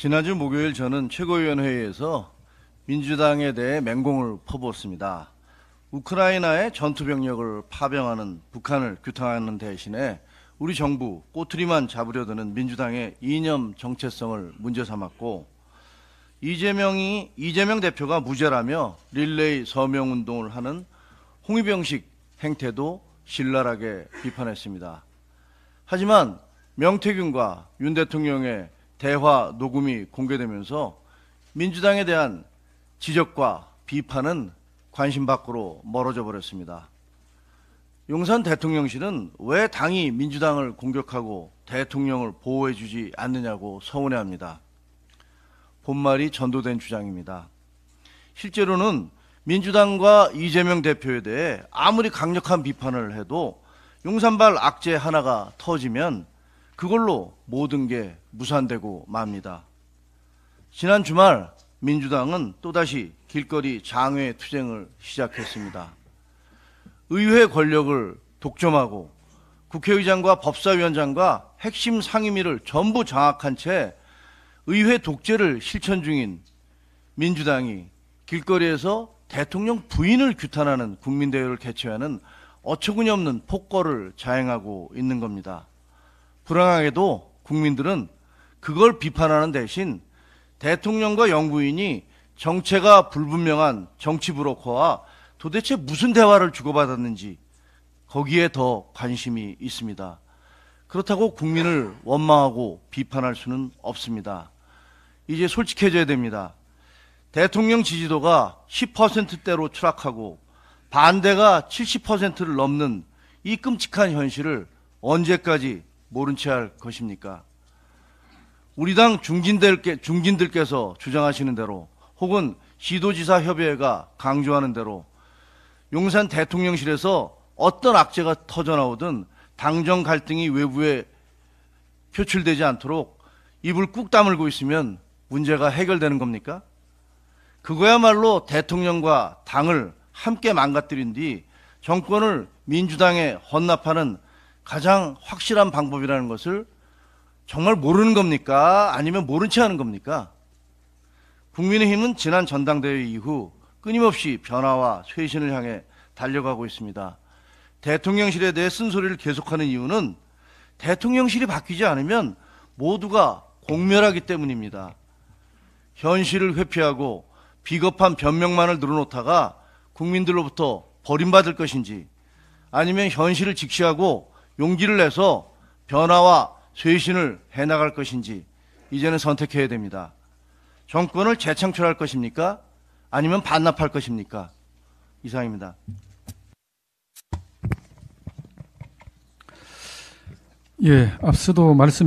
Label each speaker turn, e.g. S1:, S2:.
S1: 지난주 목요일 저는 최고위원회의에서 민주당에 대해 맹공을 퍼부었습니다. 우크라이나에 전투병력을 파병하는 북한을 규탄하는 대신에 우리 정부 꼬투리만 잡으려 드는 민주당의 이념 정체성을 문제 삼았고 이재명이 이재명 대표가 무죄라며 릴레이 서명 운동을 하는 홍위병식 행태도 신랄하게 비판했습니다. 하지만 명태균과 윤 대통령의 대화 녹음이 공개되면서 민주당에 대한 지적과 비판은 관심 밖으로 멀어져 버렸습니다. 용산 대통령실은 왜 당이 민주당을 공격하고 대통령을 보호해 주지 않느냐고 서운해합니다. 본말이 전도된 주장입니다. 실제로는 민주당과 이재명 대표에 대해 아무리 강력한 비판을 해도 용산발 악재 하나가 터지면 그걸로 모든 게 무산되고 맙니다. 지난 주말 민주당은 또다시 길거리 장외 투쟁을 시작했습니다. 의회 권력을 독점하고 국회의장과 법사위원장과 핵심 상임위를 전부 장악한 채 의회 독재를 실천 중인 민주당이 길거리에서 대통령 부인을 규탄하는 국민대회를 개최하는 어처구니없는 폭거를 자행하고 있는 겁니다. 불행하게도 국민들은 그걸 비판하는 대신 대통령과 연구인이 정체가 불분명한 정치 브로커와 도대체 무슨 대화를 주고받았는지 거기에 더 관심이 있습니다. 그렇다고 국민을 원망하고 비판할 수는 없습니다. 이제 솔직해져야 됩니다. 대통령 지지도가 10%대로 추락하고 반대가 70%를 넘는 이 끔찍한 현실을 언제까지 모른 채 할 것입니까? 우리 당 중진들께, 중진들께서 주장하시는 대로 혹은 시도지사 협의회가 강조하는 대로 용산 대통령실에서 어떤 악재가 터져나오든 당정 갈등이 외부에 표출되지 않도록 입을 꾹 다물고 있으면 문제가 해결되는 겁니까? 그거야말로 대통령과 당을 함께 망가뜨린 뒤 정권을 민주당에 헌납하는 가장 확실한 방법이라는 것을 정말 모르는 겁니까? 아니면 모른 체 하는 겁니까? 국민의힘은 지난 전당대회 이후 끊임없이 변화와 쇄신을 향해 달려가고 있습니다. 대통령실에 대해 쓴소리를 계속하는 이유는 대통령실이 바뀌지 않으면 모두가 공멸하기 때문입니다. 현실을 회피하고 비겁한 변명만을 늘어놓다가 국민들로부터 버림받을 것인지 아니면 현실을 직시하고 용기를 내서 변화와 쇄신을 해나갈 것인지 이제는 선택해야 됩니다. 정권을 재창출할 것입니까? 아니면 반납할 것입니까? 이상입니다. 예, 앞서도 말씀